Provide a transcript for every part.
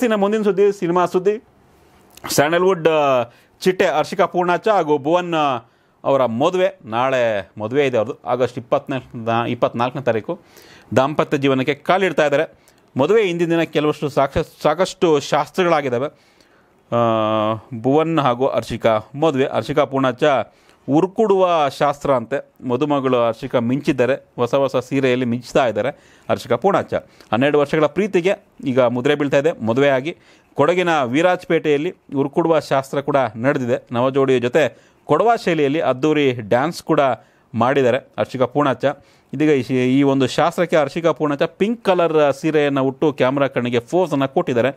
ಸಿನ ಮುಂದಿನ ಸುದ್ದಿ ಸಿನಿಮಾ ಸುದ್ದಿ ಸ್ಯಾಂಡಲ್ವುಡ್ ಚಿಟ್ಟೆ ಹರ್ಷಿಕಾ ಪೂರ್ಣಾಚ ಹಾಗೂ ಭುವನ್ ಅವರ ಮದುವೆ ನಾಳೆ ಮದುವೆ ಇದೆ ಅವ್ರದ್ದು ಆಗಸ್ಟ್ ಇಪ್ಪತ್ನಾಲ್ಕನ ಇಪ್ಪತ್ನಾಲ್ಕನೇ ತಾರೀಕು ದಾಂಪತ್ಯ ಜೀವನಕ್ಕೆ ಕಾಲಿಡ್ತಾ ಇದ್ದಾರೆ ಮದುವೆ ಹಿಂದಿನ ದಿನ ಕೆಲವಷ್ಟು ಸಾಕ್ಷ ಸಾಕಷ್ಟು ಶಾಸ್ತ್ರಗಳಾಗಿದ್ದಾವೆ ಭುವನ್ ಹಾಗೂ ಹರ್ಷಿಕಾ ಮದುವೆ ಹರ್ಷಿಕಾ ಪೂರ್ಣಾಚ ಉರ್ಕುಡುವ ಶಾಸ್ತ್ರ ಅಂತೆ ಮದುಮಗಳು ಹರ್ಷಿಕ ಮಿಂಚಿದ್ದಾರೆ ಹೊಸ ಹೊಸ ಸೀರೆಯಲ್ಲಿ ಮಿಂಚ್ತಾ ಇದ್ದಾರೆ ಹರ್ಷಿಕ ಪೂಣಾಚ ಹನ್ನೆರಡು ವರ್ಷಗಳ ಪ್ರೀತಿಗೆ ಈಗ ಮುದ್ರೆ ಬೀಳ್ತಾ ಇದೆ ಮದುವೆಯಾಗಿ ಕೊಡಗಿನ ವಿರಾಜಪೇಟೆಯಲ್ಲಿ ಉರ್ಕುಡುವ ಶಾಸ್ತ್ರ ಕೂಡ ನಡೆದಿದೆ ನವಜೋಡಿಯ ಜೊತೆ ಕೊಡವ ಶೈಲಿಯಲ್ಲಿ ಅದ್ದೂರಿ ಡ್ಯಾನ್ಸ್ ಕೂಡ ಮಾಡಿದ್ದಾರೆ ಹರ್ಷಿಕಾ ಪೂಣಾಚ ಇದೀಗ ಈ ಒಂದು ಶಾಸ್ತ್ರಕ್ಕೆ ಅರ್ಷಿಕಾ ಪೂರ್ಣಚ ಪಿಂಕ್ ಕಲರ್ ಸೀರೆಯನ್ನು ಉಟ್ಟು ಕ್ಯಾಮ್ರಾ ಕಣ್ಣಿಗೆ ಫೋಸನ್ನು ಕೊಟ್ಟಿದ್ದಾರೆ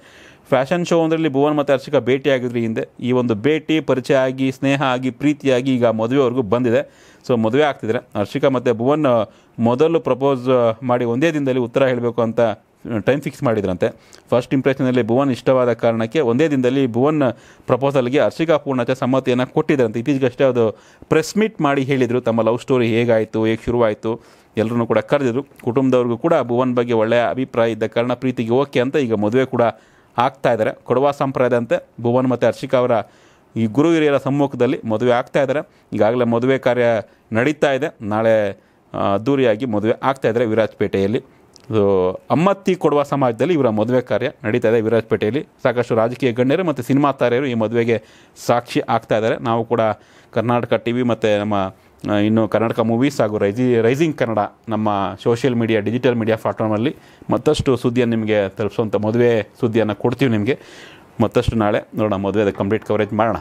ಫ್ಯಾಷನ್ ಶೋ ಒಂದರಲ್ಲಿ ಭುವನ್ ಮತ್ತು ಹರ್ಷಿಕಾ ಆಗಿದ್ರಿ ಹಿಂದೆ ಈ ಒಂದು ಭೇಟಿ ಪರಿಚಯ ಆಗಿ ಸ್ನೇಹ ಆಗಿ ಪ್ರೀತಿಯಾಗಿ ಈಗ ಮದುವೆವರೆಗೂ ಬಂದಿದೆ ಸೊ ಮದುವೆ ಆಗ್ತಿದ್ದಾರೆ ಹರ್ಷಿಕಾ ಮತ್ತು ಭುವನ್ ಮೊದಲು ಪ್ರಪೋಸ್ ಮಾಡಿ ಒಂದೇ ದಿನದಲ್ಲಿ ಉತ್ತರ ಹೇಳಬೇಕು ಅಂತ ಟೈಮ್ ಫಿಕ್ಸ್ ಮಾಡಿದ್ರಂತೆ ಫಸ್ಟ್ ಇಂಪ್ರೆಷನಲ್ಲಿ ಭುವನ್ ಇಷ್ಟವಾದ ಕಾರಣಕ್ಕೆ ಒಂದೇ ದಿನದಲ್ಲಿ ಭುವನ್ ಪ್ರಪೋಸಲ್ಗೆ ಹರ್ಷಿಕಾ ಪೂರ್ಣಚ ಸಮ್ಮತಿಯನ್ನು ಕೊಟ್ಟಿದ್ರಂತೆ ಇತ್ತೀಚೆಗಷ್ಟೇ ಅದು ಪ್ರೆಸ್ ಮೀಟ್ ಮಾಡಿ ಹೇಳಿದರು ತಮ್ಮ ಲವ್ ಸ್ಟೋರಿ ಹೇಗಾಯಿತು ಹೇಗೆ ಶುರುವಾಯಿತು ಎಲ್ಲರೂ ಕೂಡ ಕರೆದಿದ್ರು ಕುಟುಂಬದವ್ರಿಗೂ ಕೂಡ ಭುವನ್ ಬಗ್ಗೆ ಒಳ್ಳೆಯ ಅಭಿಪ್ರಾಯ ಇದ್ದ ಕಾರಣ ಪ್ರೀತಿಗೆ ಓಕೆ ಅಂತ ಈಗ ಮದುವೆ ಕೂಡ ಆಗ್ತಾ ಇದ್ದಾರೆ ಕೊಡವಾ ಸಂಪ್ರದಾಯದಂತೆ ಭುವನ್ ಮತ್ತು ಹರ್ಷಿಕಾ ಅವರ ಈ ಗುರು ಹಿರಿಯರ ಸಮ್ಮುಖದಲ್ಲಿ ಮದುವೆ ಆಗ್ತಾ ಇದ್ದಾರೆ ಈಗಾಗಲೇ ಮದುವೆ ಕಾರ್ಯ ನಡೀತಾ ಇದೆ ನಾಳೆ ಅದ್ದೂರಿಯಾಗಿ ಮದುವೆ ಆಗ್ತಾ ಇದ್ದಾರೆ ವಿರಾಜಪೇಟೆಯಲ್ಲಿ ಅಮ್ಮತ್ತಿ ಕೊಡುವ ಸಮಾಜದಲ್ಲಿ ಇವರ ಮದುವೆ ಕಾರ್ಯ ನಡೀತಾ ಇದೆ ವಿರಾಜಪೇಟೆಯಲ್ಲಿ ಸಾಕಷ್ಟು ರಾಜಕೀಯ ಗಣ್ಯರು ಮತ್ತು ಸಿನಿಮಾ ತಾರೆಯರು ಈ ಮದುವೆಗೆ ಸಾಕ್ಷಿ ಆಗ್ತಾ ಇದ್ದಾರೆ ನಾವು ಕೂಡ ಕರ್ನಾಟಕ ಟಿ ವಿ ಮತ್ತು ನಮ್ಮ ಇನ್ನು ಕರ್ನಾಟಕ ಮೂವೀಸ್ ಹಾಗೂ ರೈಜಿ ರೈಸಿಂಗ್ ಕನ್ನಡ ನಮ್ಮ ಸೋಷಿಯಲ್ ಮೀಡಿಯಾ ಡಿಜಿಟಲ್ ಮೀಡಿಯಾ ಪ್ಲಾಟ್ಫಾರ್ಮಲ್ಲಿ ಮತ್ತಷ್ಟು ಸುದ್ದಿಯನ್ನು ನಿಮಗೆ ತಲುಪಿಸುವಂಥ ಮದುವೆ ಸುದ್ದಿಯನ್ನು ಕೊಡ್ತೀವಿ ನಿಮಗೆ ಮತ್ತಷ್ಟು ನಾಳೆ ನೋಡೋಣ ಮದುವೆದ ಕಂಪ್ಲೀಟ್ ಕವರೇಜ್ ಮಾಡೋಣ